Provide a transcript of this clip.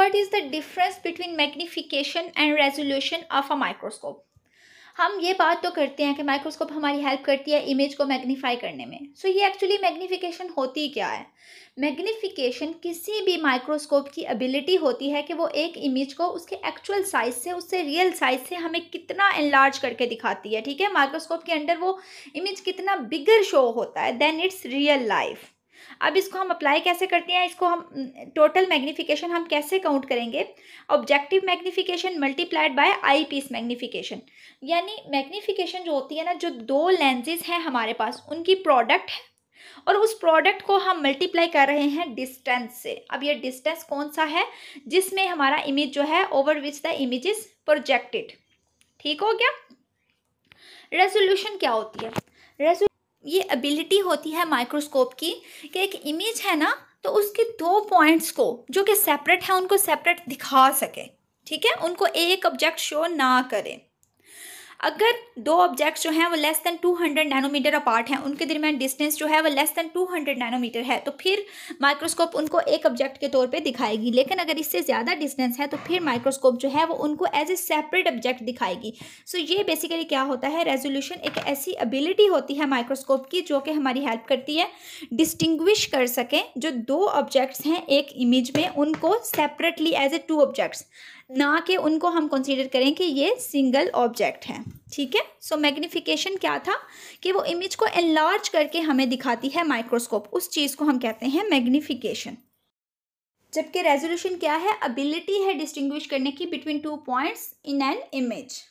what is the difference between magnification and resolution of a microscope हम ये बात तो करते हैं कि माइक्रोस्कोप हमारी हेल्प करती है इमेज को मैग्नीफाई करने में सो so, ये एक्चुअली मैग्नीफिकेशन होती क्या है मैग्नीफिकेशन किसी भी माइक्रोस्कोप की एबिलिटी होती है कि वो एक इमेज को उसके एक्चुअल साइज से उससे रियल साइज से हमें कितना एनलार्ज करके दिखाती है ठीक है माइक्रोस्कोप के अंडर वो इमेज कितना बिगर शो होता है देन इट्स रियल लाइफ अब इसको हम अप्लाई कैसे करते हैं इसको हम टोटल मैग्नीफिकेशन हम कैसे काउंट करेंगे objective magnification multiplied by eyepiece magnification यानी मैग्नीफिकेशन जो होती है ना जो दो लेंजेज हैं हमारे पास उनकी प्रोडक्ट है और उस प्रोडक्ट को हम मल्टीप्लाई कर रहे हैं डिस्टेंस से अब ये डिस्टेंस कौन सा है जिसमें हमारा इमेज जो है over which the image is projected ठीक हो गया रेजोल्यूशन क्या होती है रेजोल्यूशन ये एबिलिटी होती है माइक्रोस्कोप की कि एक इमेज है ना तो उसके दो पॉइंट्स को जो कि सेपरेट है उनको सेपरेट दिखा सके ठीक है उनको एक ऑब्जेक्ट शो ना करें अगर दो ऑब्जेक्ट्स जो हैं वो लेस दैन 200 नैनोमीटर अपार्ट हैं उनके दरमियान डिस्टेंस जो है वो लेस दैन 200 नैनोमीटर है तो फिर माइक्रोस्कोप उनको एक ऑब्जेक्ट के तौर पे दिखाएगी लेकिन अगर इससे ज़्यादा डिस्टेंस है तो फिर माइक्रोस्कोप जो है वो उनको एज ए सेपरेट ऑब्जेक्ट दिखाएगी सो so, ये बेसिकली क्या होता है रेजोल्यूशन एक ऐसी एबिलिटी होती है माइक्रोस्कोप की जो कि हमारी हेल्प करती है डिस्टिंग्विश कर सकें जो दो ऑब्जेक्ट्स हैं एक इमेज में उनको separately as a two objects ना कि उनको हम कंसीडर करें कि ये सिंगल ऑब्जेक्ट है ठीक है सो मैग्निफिकेशन क्या था कि वो इमेज को एनलार्ज करके हमें दिखाती है माइक्रोस्कोप उस चीज़ को हम कहते हैं मैग्निफिकेशन जबकि रेजोल्यूशन क्या है अबिलिटी है डिस्टिंग्विश करने की between two points in an image